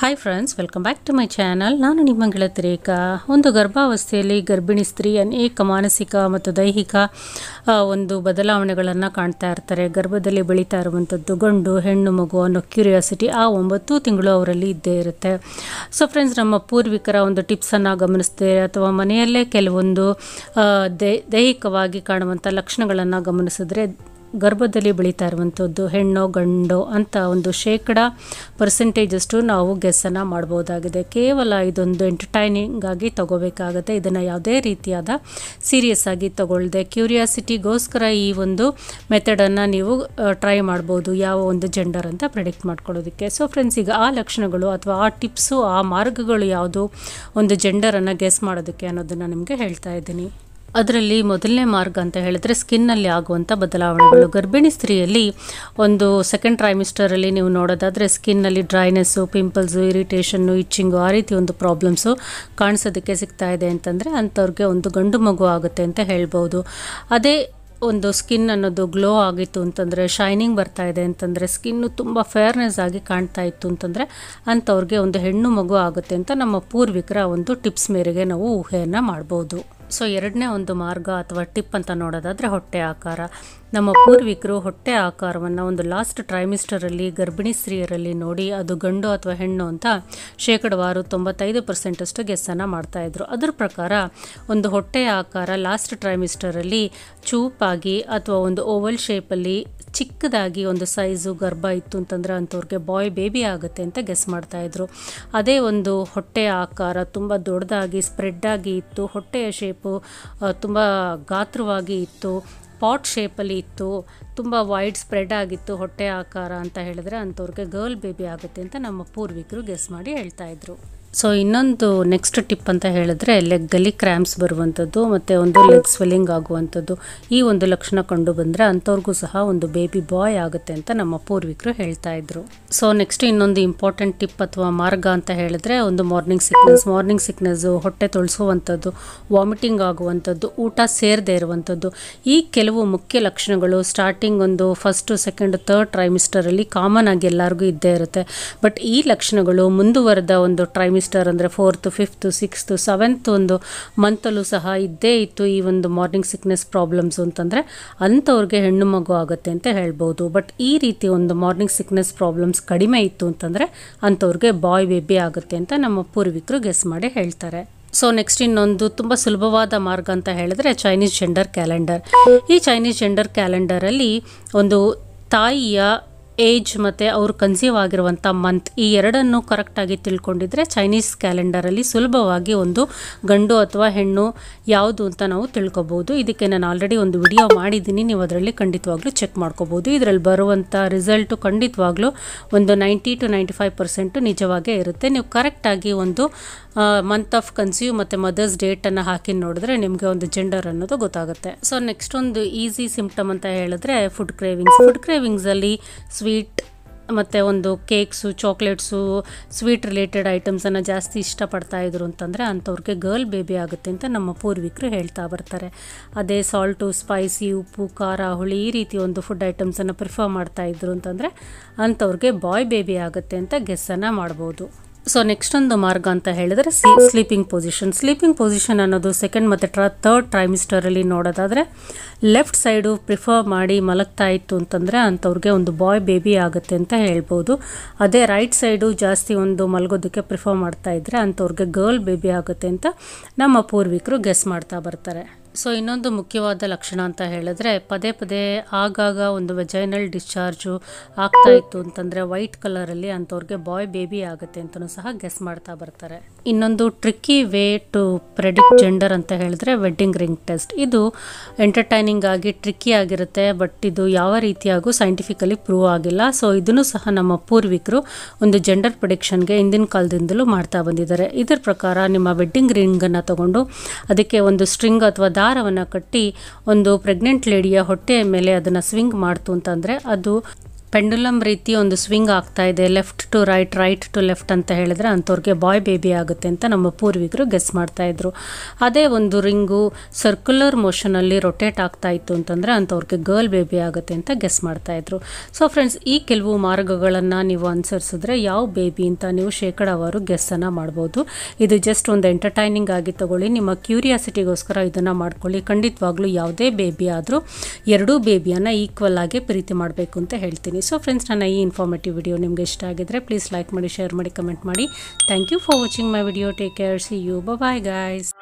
hi friends welcome back to my channel ನಾನು ನಿಮ್ಮ ಗೆಳತಿ ರೇಖಾ ಒಂದು ಗರ್ಭಾವಸ್ಥೆಯಲ್ಲಿ ಗರ್ಭಿಣಿ ಸ್ತ್ರೀ ಅನೇಕ ಮಾನಸಿಕ ಮತ್ತು ದೈಹಿಕ ಒಂದು ಬದಲಾವಣೆಗಳನ್ನು ಕಾಣ್ತಾ ಇರ್ತಾರೆ ಗರ್ಭದಲ್ಲಿ ಬೆಳೀತಾ ಇರುವಂಥದ್ದು ಗಂಡು ಹೆಣ್ಣು ಮಗು ಅನ್ನೋ ಕ್ಯೂರಿಯಾಸಿಟಿ ಆ ಒಂಬತ್ತು ತಿಂಗಳು ಅವರಲ್ಲಿ ಇದ್ದೇ ಇರುತ್ತೆ ಸೊ ಫ್ರೆಂಡ್ಸ್ ನಮ್ಮ ಪೂರ್ವಿಕರ ಒಂದು ಟಿಪ್ಸನ್ನು ಗಮನಿಸ್ತೇವೆ ಅಥವಾ ಮನೆಯಲ್ಲೇ ಕೆಲವೊಂದು ದೈಹಿಕವಾಗಿ ಕಾಣುವಂಥ ಲಕ್ಷಣಗಳನ್ನು ಗಮನಿಸಿದ್ರೆ ಗರ್ಭದಲ್ಲಿ ಬೆಳೀತಾ ಇರುವಂಥದ್ದು ಹೆಣ್ಣು ಗಂಡೋ ಅಂತ ಒಂದು ಶೇಕಡ ಪರ್ಸೆಂಟೇಜಷ್ಟು ನಾವು ಗೆಸ್ಸನ್ನು ಮಾಡ್ಬೋದಾಗಿದೆ ಕೇವಲ ಇದೊಂದು ಎಂಟರ್ಟೈನಿಂಗ್ ಆಗಿ ತಗೋಬೇಕಾಗತ್ತೆ ಇದನ್ನು ಯಾವುದೇ ರೀತಿಯಾದ ಸೀರಿಯಸ್ ಆಗಿ ತಗೊಳ್ಳದೆ ಕ್ಯೂರಿಯಾಸಿಟಿಗೋಸ್ಕರ ಈ ಒಂದು ಮೆಥಡನ್ನು ನೀವು ಟ್ರೈ ಮಾಡ್ಬೋದು ಯಾವ ಒಂದು ಜೆಂಡರ್ ಅಂತ ಪ್ರಿಡಿಕ್ಟ್ ಮಾಡ್ಕೊಳ್ಳೋದಕ್ಕೆ ಸೊ ಫ್ರೆಂಡ್ಸ್ ಈಗ ಆ ಲಕ್ಷಣಗಳು ಅಥವಾ ಆ ಟಿಪ್ಸು ಆ ಮಾರ್ಗಗಳು ಯಾವುದು ಒಂದು ಜೆಂಡರನ್ನು ಗೆಸ್ ಮಾಡೋದಕ್ಕೆ ಅನ್ನೋದನ್ನು ನಿಮಗೆ ಹೇಳ್ತಾ ಇದ್ದೀನಿ ಅದರಲ್ಲಿ ಮೊದಲನೇ ಮಾರ್ಗ ಅಂತ ಹೇಳಿದ್ರೆ ಸ್ಕಿನ್ನಲ್ಲಿ ಆಗುವಂಥ ಬದಲಾವಣೆಗಳು ಗರ್ಭಿಣಿ ಸ್ತ್ರೀಯಲ್ಲಿ ಒಂದು ಸೆಕೆಂಡ್ ಟ್ರೈಮಿಸ್ಟರಲ್ಲಿ ನೀವು ನೋಡೋದಾದರೆ ಸ್ಕಿನ್ನಲ್ಲಿ ಡ್ರೈನೆಸ್ಸು ಪಿಂಪಲ್ಸು ಇರಿಟೇಷನ್ನು ಇಚ್ಚಿಂಗು ಆ ರೀತಿ ಒಂದು ಪ್ರಾಬ್ಲಮ್ಸು ಕಾಣಿಸೋದಕ್ಕೆ ಸಿಗ್ತಾ ಇದೆ ಅಂತಂದರೆ ಅಂಥವ್ರಿಗೆ ಒಂದು ಗಂಡು ಮಗು ಆಗುತ್ತೆ ಅಂತ ಹೇಳ್ಬೋದು ಅದೇ ಒಂದು ಸ್ಕಿನ್ ಅನ್ನೋದು ಗ್ಲೋ ಆಗಿತ್ತು ಅಂತಂದರೆ ಶೈನಿಂಗ್ ಬರ್ತಾ ಇದೆ ಅಂತಂದರೆ ಸ್ಕಿನ್ನು ತುಂಬ ಫೇರ್ನೆಸ್ ಆಗಿ ಕಾಣ್ತಾ ಇತ್ತು ಅಂತಂದರೆ ಅಂಥವ್ರಿಗೆ ಒಂದು ಹೆಣ್ಣು ಮಗು ಆಗುತ್ತೆ ಅಂತ ನಮ್ಮ ಪೂರ್ವಿಕರ ಒಂದು ಟಿಪ್ಸ್ ಮೇರೆಗೆ ನಾವು ಊಹೆಯನ್ನು ಮಾಡ್ಬೋದು ಸೊ ಎರಡನೇ ಒಂದು ಮಾರ್ಗ ಅಥವಾ ಟಿಪ್ ಅಂತ ನೋಡೋದಾದರೆ ಹೊಟ್ಟೆ ಆಕಾರ ನಮ್ಮ ಪೂರ್ವಿಕರು ಹೊಟ್ಟೆ ಆಕಾರವನ್ನು ಒಂದು ಲಾಸ್ಟ್ ಟ್ರೈಮಿಸ್ಟರಲ್ಲಿ ಗರ್ಭಿಣಿ ಸ್ತ್ರೀಯರಲ್ಲಿ ನೋಡಿ ಅದು ಗಂಡು ಅಥವಾ ಹೆಣ್ಣು ಅಂತ ಶೇಕಡವಾರು ತೊಂಬತ್ತೈದು ಪರ್ಸೆಂಟಷ್ಟು ಗೆಸ್ಸನ್ನು ಮಾಡ್ತಾಯಿದ್ರು ಅದರ ಪ್ರಕಾರ ಒಂದು ಹೊಟ್ಟೆಯ ಆಕಾರ ಲಾಸ್ಟ್ ಟ್ರೈಮಿಸ್ಟರಲ್ಲಿ ಚೂಪಾಗಿ ಅಥವಾ ಒಂದು ಓವಲ್ ಶೇಪಲ್ಲಿ ಚಿಕ್ಕದಾಗಿ ಒಂದು ಸೈಜು ಗರ್ಭ ಇತ್ತು ಅಂತಂದರೆ ಅಂಥವ್ರಿಗೆ ಬಾಯ್ ಬೇಬಿ ಆಗುತ್ತೆ ಅಂತ ಗೆಸ್ ಮಾಡ್ತಾಯಿದ್ರು ಅದೇ ಒಂದು ಹೊಟ್ಟೆಯ ಆಕಾರ ತುಂಬ ದೊಡ್ಡದಾಗಿ ಸ್ಪ್ರೆಡ್ ಆಗಿ ಇತ್ತು ಹೊಟ್ಟೆಯ ಶೇಪು ತುಂಬ ಗಾತ್ರವಾಗಿ ಇತ್ತು ಪಾಟ್ ಶೇಪಲ್ಲಿ ಇತ್ತು ತುಂಬ ವೈಡ್ ಸ್ಪ್ರೆಡ್ ಆಗಿತ್ತು ಹೊಟ್ಟೆ ಆಕಾರ ಅಂತ ಹೇಳಿದ್ರೆ ಅಂಥವ್ರಿಗೆ ಗರ್ಲ್ ಬೇಬಿ ಆಗುತ್ತೆ ಅಂತ ನಮ್ಮ ಪೂರ್ವಿಕರು ಗೆಸ್ ಮಾಡಿ ಹೇಳ್ತಾಯಿದ್ರು ಸೊ ಇನ್ನೊಂದು ನೆಕ್ಸ್ಟ್ ಟಿಪ್ ಅಂತ ಹೇಳಿದ್ರೆ ಲೆಗ್ಗಲ್ಲಿ ಕ್ರ್ಯಾಂಪ್ಸ್ ಬರುವಂಥದ್ದು ಮತ್ತು ಒಂದು ಲೆಗ್ ಸ್ವೆಲ್ಲಿಂಗ್ ಆಗುವಂಥದ್ದು ಈ ಒಂದು ಲಕ್ಷಣ ಕಂಡು ಬಂದರೆ ಅಂಥವ್ರಿಗೂ ಸಹ ಒಂದು ಬೇಬಿ ಬಾಯ್ ಆಗುತ್ತೆ ಅಂತ ನಮ್ಮ ಪೂರ್ವಿಕರು ಹೇಳ್ತಾ ಇದ್ರು ಸೊ ನೆಕ್ಸ್ಟ್ ಇನ್ನೊಂದು ಇಂಪಾರ್ಟೆಂಟ್ ಟಿಪ್ ಅಥವಾ ಮಾರ್ಗ ಅಂತ ಹೇಳಿದ್ರೆ ಒಂದು ಮಾರ್ನಿಂಗ್ ಸಿಕ್ನೆಸ್ ಮಾರ್ನಿಂಗ್ ಸಿಕ್ನೆಸ್ಸು ಹೊಟ್ಟೆ ತೊಳಿಸುವಂಥದ್ದು ವಾಮಿಟಿಂಗ್ ಆಗುವಂಥದ್ದು ಊಟ ಸೇರದೇ ಇರುವಂಥದ್ದು ಈ ಕೆಲವು ಮುಖ್ಯ ಲಕ್ಷಣಗಳು ಸ್ಟಾರ್ಟಿಂಗ್ ಒಂದು ಫಸ್ಟು ಸೆಕೆಂಡ್ ತರ್ಡ್ ಟ್ರೈಮಿಸ್ಟರಲ್ಲಿ ಕಾಮನ್ ಆಗಿ ಎಲ್ಲರಿಗೂ ಇದ್ದೇ ಇರುತ್ತೆ ಬಟ್ ಈ ಲಕ್ಷಣಗಳು ಮುಂದುವರೆದ ಒಂದು ಟ್ರೈಮಿಸ್ಟರ್ ಸೆಮಿಸ್ಟರ್ ಅಂದರೆ ಫೋರ್ತ್ ಫಿಫ್ತು ಸಿಕ್ಸ್ತು ಸೆವೆಂತ್ ಒಂದು ಮಂತಲ್ಲೂ ಸಹ ಇದ್ದೇ ಇತ್ತು ಈ ಒಂದು ಮಾರ್ನಿಂಗ್ ಸಿಕ್ನೆಸ್ ಪ್ರಾಬ್ಲಮ್ಸ್ ಅಂತಂದರೆ ಅಂಥವ್ರಿಗೆ ಹೆಣ್ಣು ಮಗು ಆಗುತ್ತೆ ಅಂತ ಹೇಳ್ಬೋದು ಬಟ್ ಈ ರೀತಿ ಒಂದು ಮಾರ್ನಿಂಗ್ ಸಿಕ್ನೆಸ್ ಪ್ರಾಬ್ಲಮ್ಸ್ ಕಡಿಮೆ ಇತ್ತು ಅಂತಂದರೆ ಅಂಥವ್ರಿಗೆ ಬಾಯ್ ಬೇಬಿ ಆಗುತ್ತೆ ಅಂತ ನಮ್ಮ ಪೂರ್ವಿಕರು ಗೆಸ್ ಮಾಡಿ ಹೇಳ್ತಾರೆ ಸೊ ನೆಕ್ಸ್ಟ್ ಇನ್ನೊಂದು ತುಂಬ ಸುಲಭವಾದ ಮಾರ್ಗ ಅಂತ ಹೇಳಿದ್ರೆ ಚೈನೀಸ್ ಜೆಂಡರ್ ಕ್ಯಾಲೆಂಡರ್ ಈ ಚೈನೀಸ್ ಜೆಂಡರ್ ಕ್ಯಾಲೆಂಡರಲ್ಲಿ ಒಂದು ತಾಯಿಯ ಏಜ್ ಮತ್ತು ಅವರು ಕನ್ಸೀವ್ ಆಗಿರುವಂಥ ಮಂತ್ ಈ ಎರಡನ್ನು ಕರೆಕ್ಟಾಗಿ ತಿಳ್ಕೊಂಡಿದ್ರೆ ಚೈನೀಸ್ ಕ್ಯಾಲೆಂಡರಲ್ಲಿ ಸುಲಭವಾಗಿ ಒಂದು ಗಂಡು ಅಥವಾ ಹೆಣ್ಣು ಯಾವುದು ಅಂತ ನಾವು ತಿಳ್ಕೊಬೋದು ಇದಕ್ಕೆ ನಾನು ಆಲ್ರೆಡಿ ಒಂದು ವಿಡಿಯೋ ಮಾಡಿದ್ದೀನಿ ನೀವು ಅದರಲ್ಲಿ ಖಂಡಿತವಾಗ್ಲೂ ಚೆಕ್ ಮಾಡ್ಕೋಬೋದು ಇದರಲ್ಲಿ ಬರುವಂಥ ರಿಸಲ್ಟು ಖಂಡಿತವಾಗ್ಲೂ ಒಂದು ninety to ninety five percent ನಿಜವಾಗೇ ಇರುತ್ತೆ ನೀವು ಕರೆಕ್ಟಾಗಿ ಒಂದು ಮಂತ್ ಆಫ್ ಕನ್ಸ್ಯೂ ಮತ್ತು ಮದರ್ಸ್ ಡೇಟನ್ನು ಹಾಕಿ ನೋಡಿದ್ರೆ ನಿಮಗೆ ಒಂದು ಜೆಂಡರ್ ಅನ್ನೋದು ಗೊತ್ತಾಗುತ್ತೆ ಸೊ ನೆಕ್ಸ್ಟ್ ಒಂದು ಈಸಿ ಸಿಂಪ್ಟಮ್ ಅಂತ ಹೇಳಿದ್ರೆ ಫುಡ್ ಕ್ರೇವಿಂಗ್ಸ್ ಫುಡ್ ಕ್ರೇವಿಂಗ್ಸಲ್ಲಿ ಸ್ವೀಟ್ ಮತ್ತು ಒಂದು ಕೇಕ್ಸು ಚಾಕ್ಲೇಟ್ಸು ಸ್ವೀಟ್ ರಿಲೇಟೆಡ್ ಐಟಮ್ಸನ್ನು ಜಾಸ್ತಿ ಇಷ್ಟಪಡ್ತಾ ಇದ್ರು ಅಂತಂದರೆ ಅಂಥವ್ರಿಗೆ ಗರ್ಲ್ ಬೇಬಿ ಆಗುತ್ತೆ ಅಂತ ನಮ್ಮ ಪೂರ್ವಿಕರು ಹೇಳ್ತಾ ಬರ್ತಾರೆ ಅದೇ ಸಾಲ್ಟು ಸ್ಪೈಸಿ ಉಪ್ಪು ಖಾರ ಹುಳಿ ಈ ರೀತಿ ಒಂದು ಫುಡ್ ಐಟಮ್ಸನ್ನು ಪ್ರಿಫರ್ ಇದ್ರು ಅಂತಂದರೆ ಅಂಥವ್ರಿಗೆ ಬಾಯ್ ಬೇಬಿ ಆಗುತ್ತೆ ಅಂತ ಗೆಸ್ಸನ್ನು ಮಾಡ್ಬೋದು ಸೊ ನೆಕ್ಸ್ಟ್ ಒಂದು ಮಾರ್ಗ ಅಂತ ಹೇಳಿದರೆ ಸಿ ಸ್ಲೀಪಿಂಗ್ ಪೊಸಿಷನ್ ಸ್ಲೀಪಿಂಗ್ ಪೊಸಿಷನ್ ಅನ್ನೋದು ಸೆಕೆಂಡ್ ಮತ್ತು ಥರ್ಡ್ ತರ್ಡ್ ಟ್ರೈಮಿಸ್ಟರಲ್ಲಿ ನೋಡೋದಾದರೆ ಲೆಫ್ಟ್ ಸೈಡು ಪ್ರಿಫರ್ ಮಾಡಿ ಮಲಗ್ತಾ ಇತ್ತು ಅಂತಂದರೆ ಅಂಥವ್ರಿಗೆ ಒಂದು ಬಾಯ್ ಬೇಬಿ ಆಗುತ್ತೆ ಅಂತ ಹೇಳ್ಬೋದು ಅದೇ ರೈಟ್ ಸೈಡು ಜಾಸ್ತಿ ಒಂದು ಮಲಗೋದಕ್ಕೆ ಪ್ರಿಫರ್ ಮಾಡ್ತಾ ಇದ್ದರೆ ಅಂಥವ್ರಿಗೆ ಗರ್ಲ್ ಬೇಬಿ ಆಗುತ್ತೆ ಅಂತ ನಮ್ಮ ಪೂರ್ವಿಕರು ಗೆಸ್ ಮಾಡ್ತಾ ಬರ್ತಾರೆ ಸೊ ಇನ್ನೊಂದು ಮುಖ್ಯವಾದ ಲಕ್ಷಣ ಅಂತ ಹೇಳಿದ್ರೆ ಪದೇ ಪದೇ ಆಗಾಗ ಒಂದು ವೆಜೈನಲ್ ಡಿಸ್ಚಾರ್ಜು ಆಗ್ತಾ ಇತ್ತು ಅಂತಂದ್ರೆ ವೈಟ್ ಕಲರಲ್ಲಿ ಅಂಥವ್ರಿಗೆ ಬಾಯ್ ಬೇಬಿ ಆಗುತ್ತೆ ಅಂತಲೂ ಸಹ ಗೆಸ್ ಮಾಡ್ತಾ ಬರ್ತಾರೆ ಇನ್ನೊಂದು tricky way to predict gender ಅಂತ ಹೇಳಿದ್ರೆ ವೆಡ್ಡಿಂಗ್ ರಿಂಗ್ ಟೆಸ್ಟ್ ಇದು ಎಂಟರ್ಟೈನಿಂಗ್ ಆಗಿ ಟ್ರಿಕ್ಕಿ ಆಗಿರುತ್ತೆ ಬಟ್ ಇದು ಯಾವ ರೀತಿಯಾಗೂ ಸೈಂಟಿಫಿಕಲಿ ಪ್ರೂವ್ ಆಗಿಲ್ಲ ಸೊ ಇದನ್ನು ಸಹ ನಮ್ಮ ಪೂರ್ವಿಕರು ಒಂದು ಜೆಂಡರ್ ಗೆ ಹಿಂದಿನ ಕಾಲದಿಂದಲೂ ಮಾಡ್ತಾ ಬಂದಿದ್ದಾರೆ ಇದರ ಪ್ರಕಾರ ನಿಮ್ಮ ವೆಡ್ಡಿಂಗ್ ರಿಂಗನ್ನು ತಗೊಂಡು ಅದಕ್ಕೆ ಒಂದು ಸ್ಟ್ರಿಂಗ್ ಅಥವಾ ದಾರವನ್ನು ಕಟ್ಟಿ ಒಂದು ಪ್ರೆಗ್ನೆಂಟ್ ಲೇಡಿಯ ಹೊಟ್ಟೆಯ ಮೇಲೆ ಅದನ್ನು ಸ್ವಿಂಗ್ ಮಾಡ್ತು ಅಂತಂದರೆ ಅದು ಪೆಂಡುಲಮ್ ರೀತಿ ಒಂದು ಸ್ವಿಂಗ್ ಆಗ್ತಾ ಇದೆ left to right right to left ಅಂತ ಹೇಳಿದ್ರೆ ಅಂಥವ್ರಿಗೆ ಬಾಯ್ ಬೇಬಿ ಆಗುತ್ತೆ ಅಂತ ನಮ್ಮ ಪೂರ್ವಿಕರು ಗೆಸ್ ಮಾಡ್ತಾಯಿದ್ರು ಅದೇ ಒಂದು ರಿಂಗು ಸರ್ಕ್ಯುಲರ್ ಮೋಷನಲ್ಲಿ ರೊಟೇಟ್ ಆಗ್ತಾ ಇತ್ತು ಅಂತಂದರೆ ಅಂಥವ್ರಿಗೆ ಗರ್ಲ್ ಬೇಬಿ ಆಗುತ್ತೆ ಅಂತ ಗೆಸ್ ಮಾಡ್ತಾಯಿದ್ರು ಸೊ ಫ್ರೆಂಡ್ಸ್ ಈ ಕೆಲವು ಮಾರ್ಗಗಳನ್ನು ನೀವು ಅನುಸರಿಸಿದ್ರೆ ಯಾವ ಬೇಬಿ ಅಂತ ನೀವು ಶೇಕಡಾವಾರು ಗೆಸ್ಸನ್ನು ಮಾಡ್ಬೋದು ಇದು ಜಸ್ಟ್ ಒಂದು ಎಂಟರ್ಟೈನಿಂಗ್ ಆಗಿ ತಗೊಳ್ಳಿ ನಿಮ್ಮ ಕ್ಯೂರಿಯಾಸಿಟಿಗೋಸ್ಕರ ಇದನ್ನು ಮಾಡ್ಕೊಳ್ಳಿ ಖಂಡಿತವಾಗ್ಲೂ ಯಾವುದೇ ಬೇಬಿ ಆದರೂ ಎರಡೂ ಬೇಬಿಯನ್ನು ಈಕ್ವಲ್ ಆಗಿ ಪ್ರೀತಿ ಮಾಡಬೇಕು ಅಂತ ಹೇಳ್ತೀನಿ ಸೊ ಫ್ರೆಂಡ್ಸ್ ನನ್ನ ಈ ಇನ್ಫಾರ್ಮೇಟಿವ್ ವಿಡಿಯೋ ನಿಮಗೆ ಇಷ್ಟ ಆಗಿದ್ರೆ ಪ್ಲೀಸ್ ಲೈಕ್ ಮಾಡಿ ಶೇರ್ ಮಾಡಿ ಕಮೆಂಟ್ ಮಾಡಿ thank you for watching my video take care see you bye guys